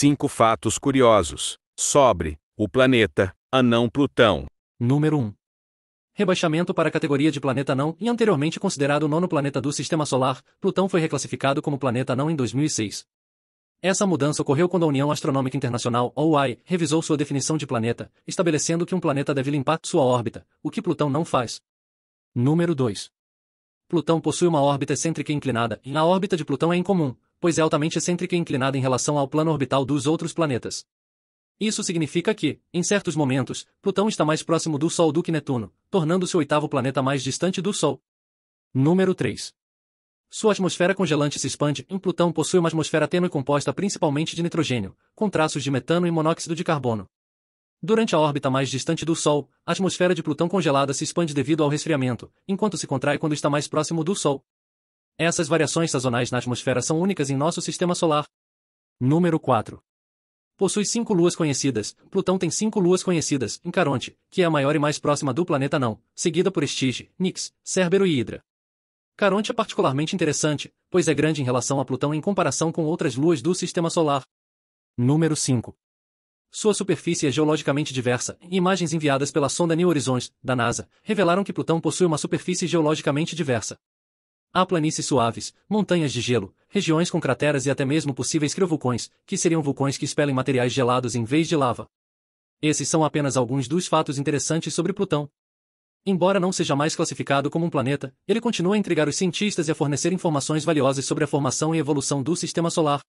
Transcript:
Cinco fatos curiosos sobre o planeta anão Plutão. Número 1. Rebaixamento para a categoria de planeta anão e anteriormente considerado o nono planeta do Sistema Solar, Plutão foi reclassificado como planeta anão em 2006. Essa mudança ocorreu quando a União Astronômica Internacional, OI, revisou sua definição de planeta, estabelecendo que um planeta deve limpar sua órbita, o que Plutão não faz. Número 2. Plutão possui uma órbita excêntrica inclinada, e a órbita de Plutão é incomum, pois é altamente excêntrica e inclinada em relação ao plano orbital dos outros planetas. Isso significa que, em certos momentos, Plutão está mais próximo do Sol do que Netuno, tornando-se o oitavo planeta mais distante do Sol. Número 3. Sua atmosfera congelante se expande em Plutão possui uma atmosfera tênue composta principalmente de nitrogênio, com traços de metano e monóxido de carbono. Durante a órbita mais distante do Sol, a atmosfera de Plutão congelada se expande devido ao resfriamento, enquanto se contrai quando está mais próximo do Sol. Essas variações sazonais na atmosfera são únicas em nosso sistema solar. Número 4. Possui cinco luas conhecidas. Plutão tem cinco luas conhecidas, em Caronte, que é a maior e mais próxima do planeta não, seguida por Estige, Nix, Cérbero e Hidra. Caronte é particularmente interessante, pois é grande em relação a Plutão em comparação com outras luas do sistema solar. Número 5. Sua superfície é geologicamente diversa, imagens enviadas pela sonda New Horizons, da NASA, revelaram que Plutão possui uma superfície geologicamente diversa. Há planícies suaves, montanhas de gelo, regiões com crateras e até mesmo possíveis criovulcões, que seriam vulcões que expelem materiais gelados em vez de lava. Esses são apenas alguns dos fatos interessantes sobre Plutão. Embora não seja mais classificado como um planeta, ele continua a intrigar os cientistas e a fornecer informações valiosas sobre a formação e evolução do sistema solar.